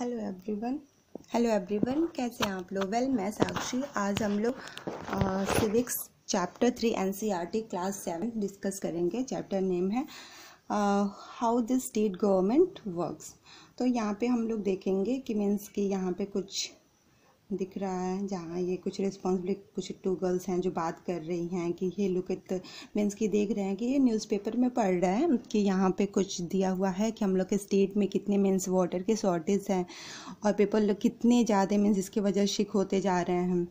Hello everyone hello everyone कैसे हैं आप लोग वेल well, मैं साक्षी आज हम लोग civics chapter three NCERT class seven discuss करेंगे चैप्टर नेम है how the state government works तो यहाँ पे हम लोग देखेंगे कि मीन्स कि यहाँ पे कुछ दिख रहा है जहाँ ये कुछ रिस्पॉन्सिबली कुछ टू गर्ल्स हैं जो बात कर रही हैं कि ये लुक इत मीन्स की देख रहे हैं कि ये न्यूज़पेपर में पढ़ रहा है कि यहाँ पे कुछ दिया हुआ है कि हम लोग के स्टेट में कितने मीन्स वाटर के शॉर्टेज हैं और पेपर लोग कितने ज़्यादा मीन्स इसके वजह शिक होते जा रहे हैं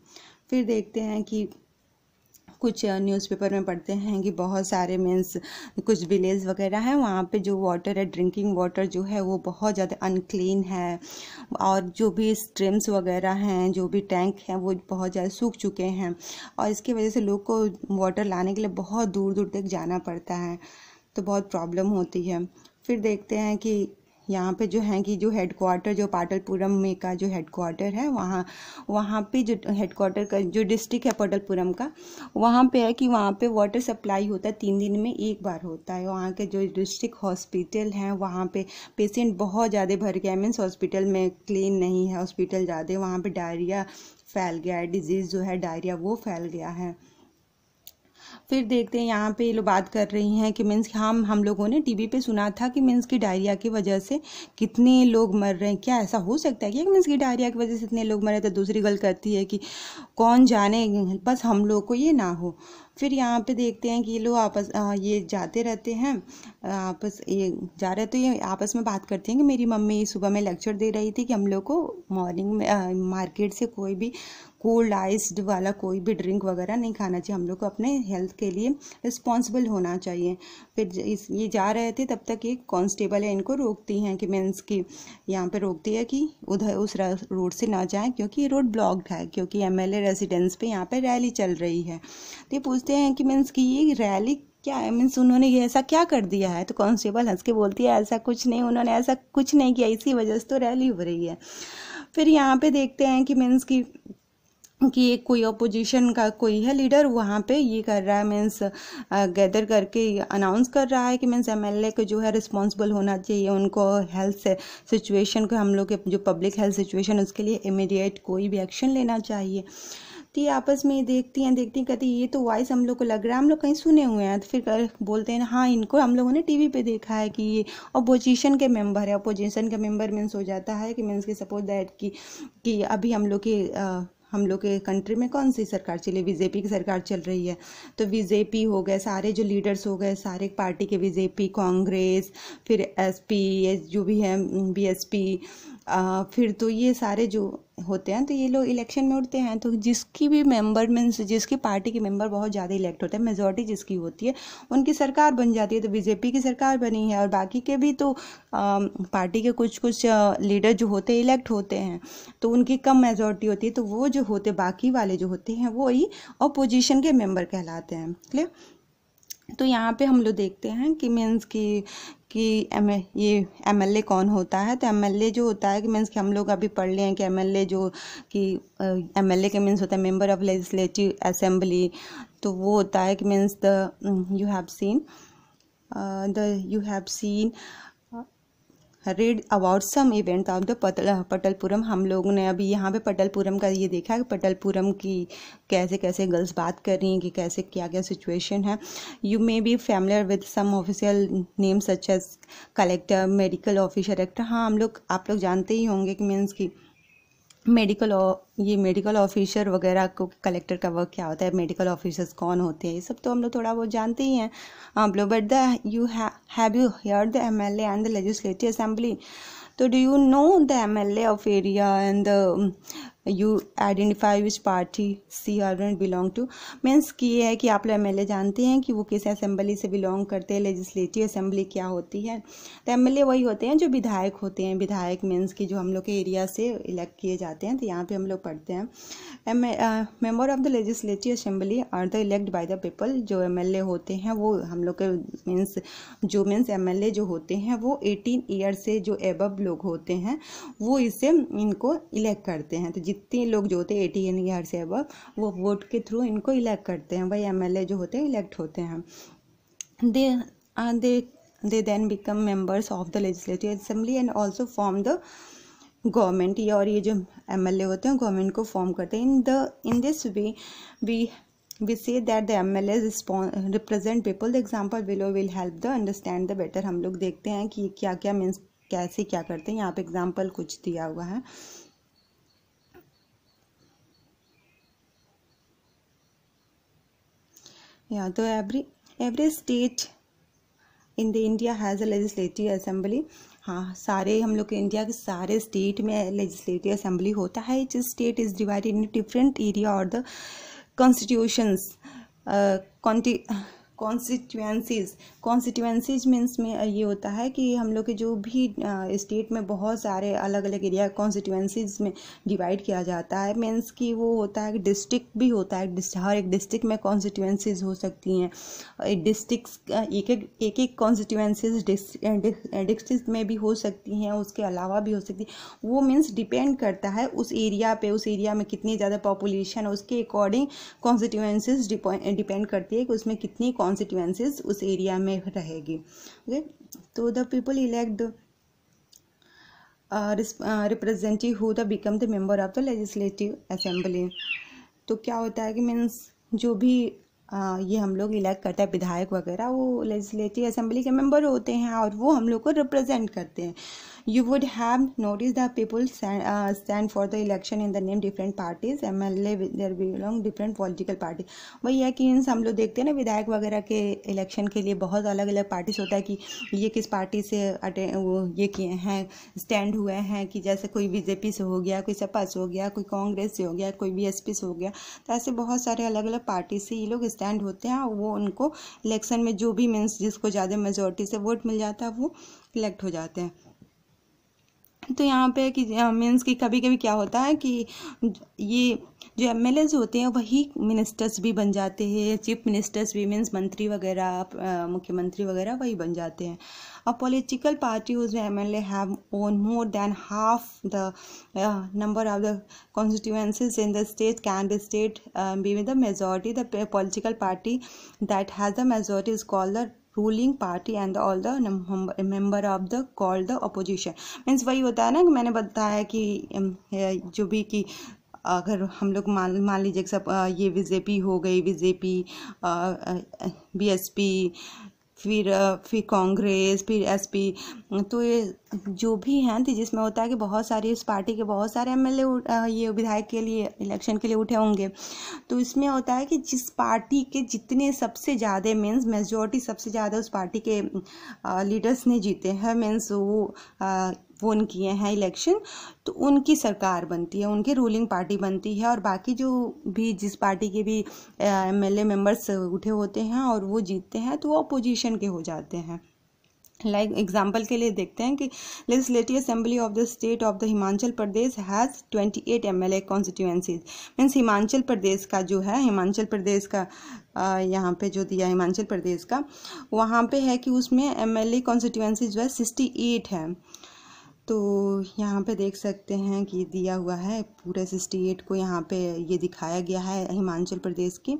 फिर देखते हैं कि कुछ न्यूज़पेपर में पढ़ते हैं कि बहुत सारे मीन्स कुछ विलेज वगैरह हैं वहाँ पे जो वाटर है ड्रिंकिंग वाटर जो है वो बहुत ज़्यादा अनक्लीन है और जो भी स्ट्रीम्स वगैरह हैं जो भी टैंक हैं वो बहुत ज़्यादा सूख चुके हैं और इसकी वजह से लोग को वाटर लाने के लिए बहुत दूर दूर तक जाना पड़ता है तो बहुत प्रॉब्लम होती है फिर देखते हैं कि यहाँ पे जो है कि जो हेड क्वार्टर जो पाटलपुरम में का जो हेड क्वार्टर है वहाँ वहाँ पे जो हेड क्वार्टर का जो डिस्ट्रिक्ट है पाटलपुरम का वहाँ पे है कि वहाँ पे वाटर सप्लाई होता है तीन दिन में एक बार होता है वहाँ के जो डिस्ट्रिक्ट हॉस्पिटल हैं वहाँ पे पेशेंट बहुत ज़्यादा भर गया मीन्स हॉस्पिटल में क्लीन नहीं है हॉस्पिटल ज़्यादा वहाँ पर डायरिया फैल गया है डिजीज़ जो है डायरिया वो फैल गया है फिर देखते हैं यहाँ पे ये लोग बात कर रही हैं कि मीन्स हम हम लोगों ने टीवी पे सुना था कि मीन्स की डायरिया की वजह से कितने लोग मर रहे हैं क्या ऐसा हो सकता है कि मीन्स की डायरिया की वजह से इतने लोग मरे तो दूसरी गल करती है कि कौन जाने बस हम लोग को ये ना हो फिर यहाँ पे देखते हैं कि ये लोग आपस आ, ये जाते रहते हैं आपस ये जा रहे तो ये आपस में बात करते हैं कि मेरी मम्मी सुबह में लेक्चर दे रही थी कि हम लोग को मॉर्निंग में आ, मार्केट से कोई भी कोल्ड आइस्ड वाला कोई भी ड्रिंक वगैरह नहीं खाना चाहिए हम लोग को अपने हेल्थ के लिए रिस्पॉन्सिबल होना चाहिए फिर इस ये जा रहे थे तब तक एक कांस्टेबल है इनको रोकती हैं कि मीन्स की यहाँ पे रोकती है कि उधर उस रोड से ना जाएं क्योंकि ये रोड ब्लॉक्ड है क्योंकि एम एल रेजिडेंस पे यहाँ पे रैली चल रही है तो ये पूछते हैं कि मीन्स की ये रैली क्या है मीन्स उन्होंने ये ऐसा क्या कर दिया है तो कांस्टेबल हंस के बोलती है ऐसा कुछ नहीं उन्होंने ऐसा कुछ नहीं किया इसी वजह से तो रैली हो रही है फिर यहाँ पे देखते हैं कि मीन्स की कि एक कोई अपोजिशन का कोई है लीडर वहाँ पे ये कर रहा है मीन्स गैदर uh, करके अनाउंस कर रहा है कि मीन्स एमएलए को जो है रिस्पॉन्सिबल होना चाहिए उनको हेल्थ सिचुएशन को हम लोग के जो पब्लिक हेल्थ सिचुएशन उसके लिए इमीडिएट कोई भी एक्शन लेना चाहिए तो ये आपस में देखती हैं देखती हैं कहती ये तो वॉइस हम लोग को लग रहा है हम लोग कहीं सुने हुए हैं तो फिर बोलते हैं हाँ इनको हम लोगों ने टीवी पे देखा है कि ये अपोजिशन के मेंबर है अपोजिशन का मेंबर मीन्स हो जाता है कि मीन्स के सपोज दैट कि कि अभी हम लोग की हम लोग के कंट्री में कौन सी सरकार चली बीजेपी की सरकार चल रही है तो बीजेपी हो गए सारे जो लीडर्स हो गए सारे पार्टी के बीजेपी कांग्रेस फिर एसपी एस जो भी है बीएसपी फिर तो ये सारे जो होते हैं तो ये लोग इलेक्शन में उठते हैं तो जिसकी भी मेंबर मीन्स जिसकी पार्टी के मेंबर बहुत ज़्यादा इलेक्ट होते हैं मेजोरिटी जिसकी होती है उनकी सरकार बन जाती है तो बीजेपी की सरकार बनी है और बाकी के भी तो आ, पार्टी के कुछ कुछ लीडर जो होते हैं इलेक्ट होते हैं तो उनकी कम मेजोरिटी होती है तो वो जो होते बाकी वाले जो होते हैं वो ही अपोजिशन के मेम्बर कहलाते हैं क्लियर तो यहाँ पे हम लोग देखते हैं कि मीन्स कि कि एम ये ए कौन होता है तो ए जो होता है कि मीन्स कि हम लोग अभी पढ़ लें हैं कि ए जो कि एम ए के मीन्स होता है मेंबर ऑफ लेजिस्लेटिव असेंबली तो वो होता है कि means the you have seen the you have seen red award some event of पटल पटलपुरम हम लोगों ने अभी यहाँ पे पटलपुरम का ये देखा कि पटलपुरम की कैसे कैसे गर्ल्स बात कर रही हैं कि कैसे क्या क्या सिचुएशन है you may be familiar with some official names such as collector medical officer actor हाँ हम लोग आप लोग जानते ही होंगे कि मीन्स की मेडिकल ये मेडिकल ऑफिसर वगैरह को कलेक्टर का वर्क क्या होता है मेडिकल ऑफिसर्स कौन होते हैं ये सब तो हम लोग थोड़ा बहुत जानते ही हैं आप लोग but the you have you hear the M L and the legislative assembly तो do you know the M L A of area and the you identify which party see are belong to means कि ये है कि आप लोग M जानते हैं कि वो किस असेंबली से बिलोंग करते हैं लेजिस्लेटिव असेंबली क्या होती है तो एम वही होते हैं जो विधायक होते हैं विधायक मीन्स कि जो हम लोग के एरिया से इलेक्ट किए जाते हैं तो यहाँ पे हम लोग पढ़ते हैं member of the legislative assembly are the elect by the people जो एम होते हैं वो हम लोग के मीन्स जो मीन्स एम जो होते हैं वो एटीन ईयर से जो एबब लोग होते हैं वो इसे इनको इलेक्ट करते हैं तो जित जितने लोग जो होते हैं एटीन ईयर से अब वो वोट के थ्रू इनको इलेक्ट करते हैं भाई एमएलए जो होते हैं इलेक्ट होते हैं they they they then become members of the legislative assembly and also form the government ये और ये जो एम होते हैं गवर्नमेंट को फॉर्म करते हैं in the in this way we we say that the MLS represent people the example below will help the understand the better हम लोग देखते हैं कि क्या क्या मीन्स कैसे क्या करते हैं यहाँ पे एग्जाम्पल कुछ दिया हुआ है yeah though every every state in the India has a legislative assembly हाँ सारे हम लोग के इंडिया के सारे स्टेट में लेजिस्लेटिव असेंबली होता है each state is divided in different area और the constitutions conti constituencies constituencies means में ये होता है कि हम लोग के जो भी स्टेट में बहुत सारे अलग अलग एरिया कॉन्स्टिट्यूंसीज में डिवाइड किया जाता है मीन्स कि वो होता है डिस्ट्रिक्ट भी होता है हर एक डिस्ट्रिक्ट में कॉन्स्टिट्यूंसीज हो सकती हैं डिस्ट्रिक्स एक एक एक कॉन्स्टिट्यूंसीज डिस्ट्रिक्ट में भी हो सकती हैं उसके अलावा भी हो सकती है वो मीन्स डिपेंड करता है उस एरिया पे उस एरिया में कितनी ज़्यादा पॉपुलेशन है उसके अकॉर्डिंग कॉन्स्टिट्यूंसीज डिपेंड करती है कि उसमें कितनी कॉन्स्टिट्यूंसीज उस एरिया में रहेगी ओके तो the people elect representative who the become the member of the legislative assembly तो क्या होता है कि मीन्स जो भी आ, uh, ये हम लोग इलेक्ट करते हैं विधायक वगैरह वो लेजिस्लेटिव असेंबली के मेंबर होते हैं और वो हम लोग को रिप्रेजेंट करते हैं you would have noticed the people stand, uh, stand for the election in the name different parties mla there belong different political party वही है कि मीन्स हम लोग देखते हैं ना विधायक वगैरह के इलेक्शन के लिए बहुत अलग अलग पार्टीज होता है कि ये किस पार्टी से अटे वो ये किए हैं स्टैंड हुए हैं कि जैसे कोई बीजेपी से हो गया कोई सपा से हो गया कोई कांग्रेस से हो गया कोई बीएसपी से हो गया तो ऐसे बहुत सारे अलग अलग पार्टी से ये लोग स्टैंड होते हैं वो उनको इलेक्शन में जो भी मीन्स जिसको ज़्यादा मेजोरिटी से वोट मिल जाता है वो इलेक्ट हो जाते हैं तो यहाँ पे कि मीन्स कि कभी कभी क्या होता है कि ये जो एम होते हैं वही मिनिस्टर्स भी बन जाते हैं चीफ मिनिस्टर्स भी मीन्स मंत्री वगैरह मुख्यमंत्री वगैरह वही बन जाते हैं अब political parties M L have won more than half the number of the constituencies in the state can the state be with the majority the political party that has the majority is call the ruling party and all the member of the call the opposition means वही होता है ना कि मैंने बताया कि जो भी कि अगर हम लोग मान मान लीजिए सब ये बीजेपी हो गई बीजेपी बीएसपी फिर फिर कांग्रेस फिर एसपी तो ये जो भी हैं तो जिसमें होता है कि बहुत सारी इस पार्टी के बहुत सारे एम ये विधायक के लिए इलेक्शन के लिए उठे होंगे तो इसमें होता है कि जिस पार्टी के जितने सबसे ज़्यादा मीन्स मेजोरिटी सबसे ज़्यादा उस पार्टी के लीडर्स ने जीते हैं मीन्स वो वोन किए हैं इलेक्शन तो उनकी सरकार बनती है उनकी रूलिंग पार्टी बनती है और बाकी जो भी जिस पार्टी के भी एम एल मेम्बर्स उठे होते हैं और वो जीतते हैं तो वो अपोजिशन के हो जाते हैं लाइक like एग्जाम्पल के लिए देखते हैं कि legislative assembly of the state of the Himachal Pradesh has twenty eight M L A constituencies means Himachal Pradesh का जो है हिमाचल प्रदेश का यहाँ पे जो दिया हिमाचल प्रदेश का वहाँ पे है कि उसमें एम एल ए कॉन्स्टिट्यूंसी जो है सिक्सटी एट है तो यहाँ पे देख सकते हैं कि दिया हुआ है पूरे स्टेट को यहाँ पे ये दिखाया गया है हिमाचल प्रदेश के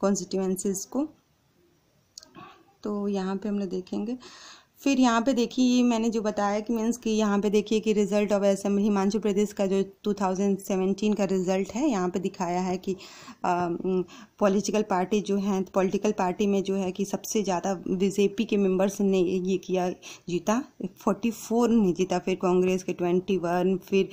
कॉन्स्टिट्यूंसीज को तो यहाँ पे हम लोग देखेंगे फिर यहाँ पे देखिए ये मैंने जो बताया कि मीन्स कि यहाँ पे देखिए कि result of assembly Himachal Pradesh का जो 2017 का रिज़ल्ट है यहाँ पे दिखाया है कि पॉलिटिकल पार्टी जो है पॉलिटिकल पार्टी में जो है कि सबसे ज़्यादा बीजेपी के मेंबर्स ने ये किया जीता 44 ने जीता फिर कांग्रेस के 21 फिर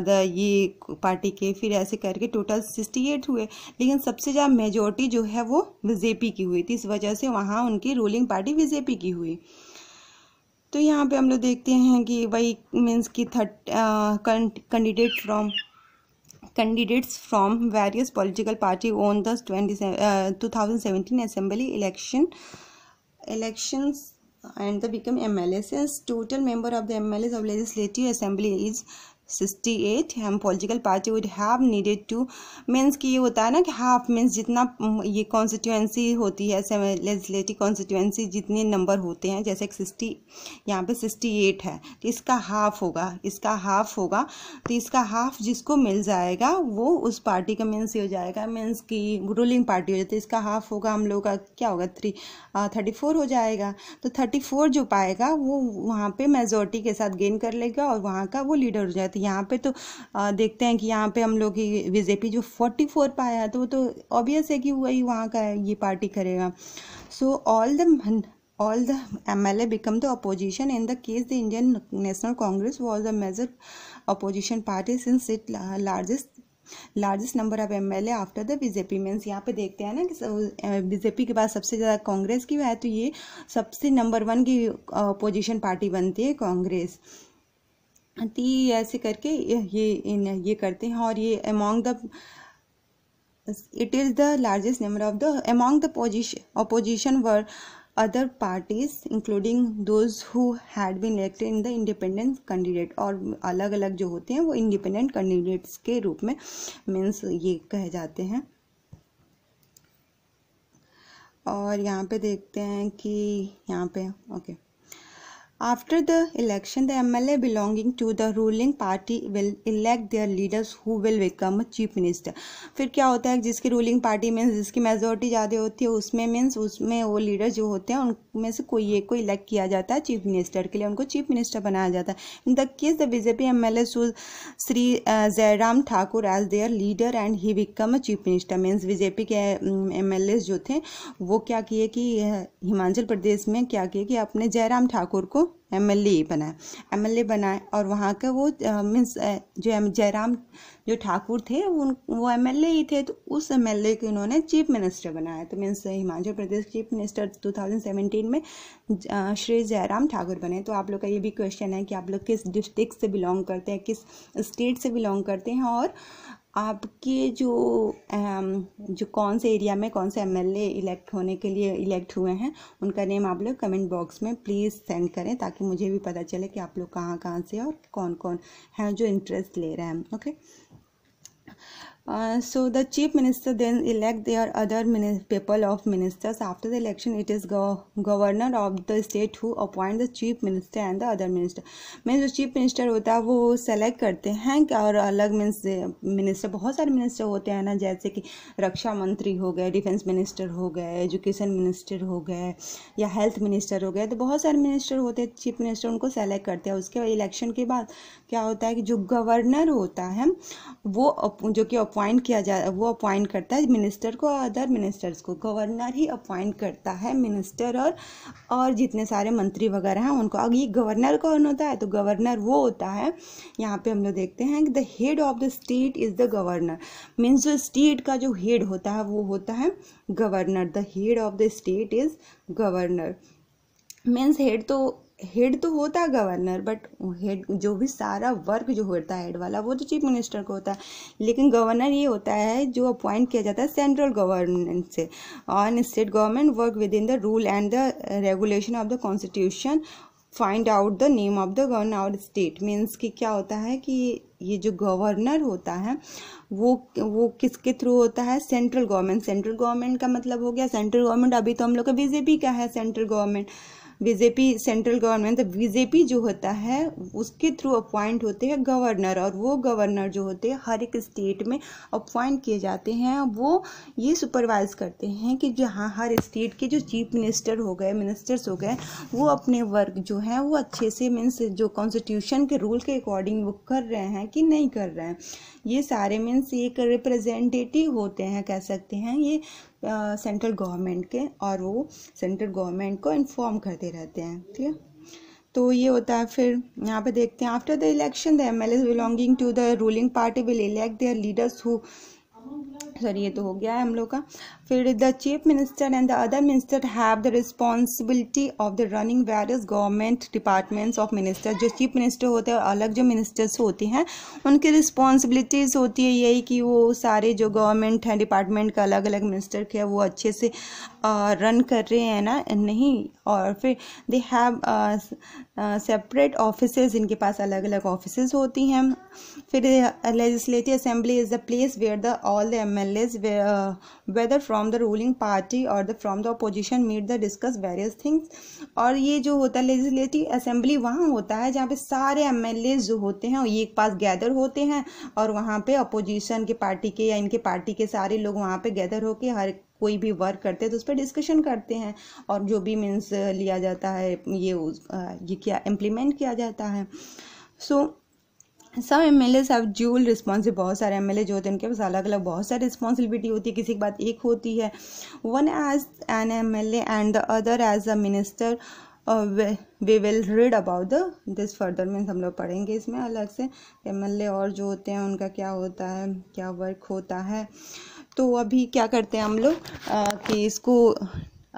अदर ये पार्टी के फिर ऐसे करके टोटल सिक्सटी हुए लेकिन सबसे ज़्यादा मेजोरिटी जो है वो बीजेपी की हुई थी इस वजह से वहाँ उनकी रूलिंग पार्टी बीजेपी की हुई तो यहाँ पे हम लोग देखते हैं कि वही मीन्स की third candidate from candidates from various political party on the twenty two thousand seventeen assembly election election and the elections and the as total member of the M L MLAs of legislative assembly is sixty eight हम political party would have needed to means कि ये होता है ना कि half means जितना ये constituency होती है लेजिस्लेटिव कॉन्स्टिट्यूएंसी जितने नंबर होते हैं जैसे सिक्सटी यहाँ पे सिक्सटी एट है तो इसका हाफ होगा इसका हाफ होगा तो इसका हाफ जिसको मिल जाएगा वो उस पार्टी का मीन्स ये हो जाएगा मीन्स कि रूलिंग पार्टी हो जाती है इसका हाफ होगा हम लोग का क्या होगा थ्री थर्टी फोर हो जाएगा तो थर्टी फोर जो पाएगा वो वहाँ पर मेजोरिटी के साथ गेन कर लेगा और वहाँ का वो लीडर हो जाती तो यहाँ पे तो आ, देखते हैं कि यहाँ पे हम लोग की बीजेपी जो फोर्टी फोर पर आया तो वो तो ऑब्वियस है कि वही वहाँ का ये पार्टी करेगा so all the the M L A become the opposition in the case the Indian National Congress was the major opposition party since it largest number of M L A after the BJP means यहाँ पे देखते हैं ना कि BJP के पास सबसे ज़्यादा कांग्रेस की है तो ये सबसे नंबर वन की अपोजिशन पार्टी बनती है कांग्रेस ती ऐसे करके ये इन ये करते हैं और ये among the it is the largest number of the among the position opposition were other parties including those who had been elected in the independent candidate और अलग अलग जो होते हैं वो इंडिपेंडेंट कैंडिडेट्स के रूप में मीन्स ये कहे जाते हैं और यहाँ पे देखते हैं कि यहाँ पे okay okay. After the election, the MLA belonging to the ruling party will elect their leaders who will become chief minister. फिर क्या होता है जिसकी ruling party means जिसकी majority ज़्यादा होती है उसमें means उसमें वो leaders जो होते हैं उनमें से कोई एक को elect किया जाता है chief minister के लिए उनको chief minister बनाया जाता है In the case the BJP MLA chose Shri Jairam Thakur as their leader and he become a chief minister means BJP के MLA जो थे वो क्या किए कि हिमाचल प्रदेश में क्या किए कि अपने जयराम ठाकुर को एम एल ए बनाए एम एल ए बनाए और वहाँ के वो मीन्स जो जयराम जो ठाकुर थे उन वो एम एल ए ही थे तो उस एम एल ए को इन्होंने चीफ मिनिस्टर बनाया तो मीन्स हिमाचल प्रदेश चीफ मिनिस्टर 2017 में श्री जयराम ठाकुर बने तो आप लोग का ये भी क्वेश्चन है कि आप लोग किस डिस्ट्रिक्ट से बिलोंग करते हैं किस स्टेट से बिलोंग करते हैं और आपके जो जो कौन से एरिया में कौन से एमएलए इलेक्ट होने के लिए इलेक्ट हुए हैं उनका नेम आप लोग कमेंट बॉक्स में प्लीज़ सेंड करें ताकि मुझे भी पता चले कि आप लोग कहाँ कहाँ से और कौन कौन हैं जो इंटरेस्ट ले रहे हैं okay so uh, so chief minister then elect elect their other people of ministers after the election it is go- governor of the state who appoint the chief minister and the other मीन्स जो chief minister होता है वो select करते हैं और अलग means minister eh, बहुत सारे मिनिस्टर होते हैं ना जैसे कि रक्षा मंत्री हो गए डिफेंस मिनिस्टर हो गए एजुकेशन मिनिस्टर हो गए या हेल्थ मिनिस्टर हो गए तो बहुत सारे मिनिस्टर होते हैं चीफ मिनिस्टर उनको सेलेक्ट करते हैं उसके इलेक्शन के बाद क्या होता है कि जो गवर्नर होता है वो जो कि अपॉइंट किया जा वो अपॉइंट करता है मिनिस्टर को और अदर मिनिस्टर्स को गवर्नर ही अपॉइंट करता है मिनिस्टर और और जितने सारे मंत्री वगैरह हैं उनको अब ये गवर्नर कौन होता है तो गवर्नर वो होता है यहाँ पे हम लोग देखते हैं कि the head of the state is the governor means जो स्टेट का जो हेड होता है वो होता है governor the head of the state is governor means head तो हेड तो होता है गवर्नर बट हेड जो भी सारा वर्क जो होता है हेड वाला वो तो चीफ मिनिस्टर को होता है लेकिन गवर्नर ये होता है जो अपॉइंट किया जाता है सेंट्रल गवर्नमेंट से on state government work with in the rule and the regulation of the constitution find out the name of the governor और स्टेट मीन्स कि क्या होता है कि ये जो गवर्नर होता है वो वो किसके थ्रू होता है सेंट्रल गवर्नमेंट सेंट्रल गवर्नमेंट का मतलब हो गया सेंट्रल गवर्नमेंट अभी तो हम लोग का बीजेपी का है central government BJP central government तो बीजेपी जो होता है उसके थ्रू अपॉइंट होते हैं गवर्नर और वो गवर्नर जो होते हैं हर एक स्टेट में अपॉइंट किए जाते हैं वो ये सुपरवाइज करते हैं कि जहाँ हर स्टेट के जो चीफ मिनिस्टर हो गए मिनिस्टर्स हो गए वो अपने वर्क जो है वो अच्छे से मीन्स जो कॉन्स्टिट्यूशन के रूल के अकॉर्डिंग वो कर रहे हैं कि नहीं कर रहे हैं ये सारे मीन्स एक रिप्रेजेंटेटिव होते हैं कह सकते हैं ये सेंट्रल गवर्नमेंट के और वो सेंट्रल गवर्नमेंट को इन्फॉर्म करते रहते हैं ठीक है तो ये होता है फिर यहाँ पे देखते हैं after the election the M L As belonging to the ruling party will elect their leaders who sorry ये तो हो गया है हम लोग का फिर the chief minister and the other minister have the responsibility of the running various government departments of minister जो चीफ मिनिस्टर होते हैं अलग जो मिनिस्टर्स होते हैं उनकी रिस्पॉन्सिबिलिटीज़ होती है यही कि वो सारे जो गवर्नमेंट हैं डिपार्टमेंट का अलग अलग मिनिस्टर के वो अच्छे से रन कर रहे हैं ना नहीं और फिर दे हैव सेपरेट ऑफिस इनके पास अलग अलग ऑफिस होती हैं फिर legislative assembly is the place where the all the M L As whether from from the ruling party और the from the opposition meet the discuss various things और ये जो होता है लेजिस्लेटिव असेंबली वहाँ होता है जहाँ पे सारे एम जो होते हैं ये एक पास गैदर होते हैं और वहाँ पे अपोजिशन के पार्टी के या इनके पार्टी के सारे लोग वहाँ पे गैदर होके हर कोई भी वर्क करते हैं तो उस पर डिस्कशन करते हैं और जो भी मीन्स लिया जाता है ये ये क्या इम्प्लीमेंट किया जाता है सो so, सब M L S dual responsive बहुत सारे एम एल ए जो होते हैं उनके पास अलग अलग बहुत सारी रिस्पॉन्सिबिलिटी होती है किसी के बाद एक होती है one as an M L and the other as a minister we will read about the this further means हम लोग पढ़ेंगे इसमें अलग से एम एल ए और जो होते हैं उनका क्या होता है क्या वर्क होता है तो अभी क्या करते हैं हम लोग uh, कि इसको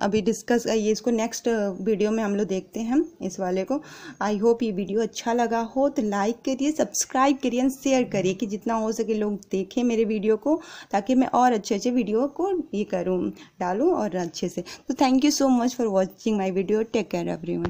अभी डिस्कस ये इसको नेक्स्ट वीडियो में हम लोग देखते हैं इस वाले को आई होप ये वीडियो अच्छा लगा हो तो लाइक करिए सब्सक्राइब करिए एंड शेयर करिए कि जितना हो सके लोग देखें मेरे वीडियो को ताकि मैं और अच्छे अच्छे वीडियो को ये करूँ डालूँ और अच्छे से तो thank you so much for watching my video take care every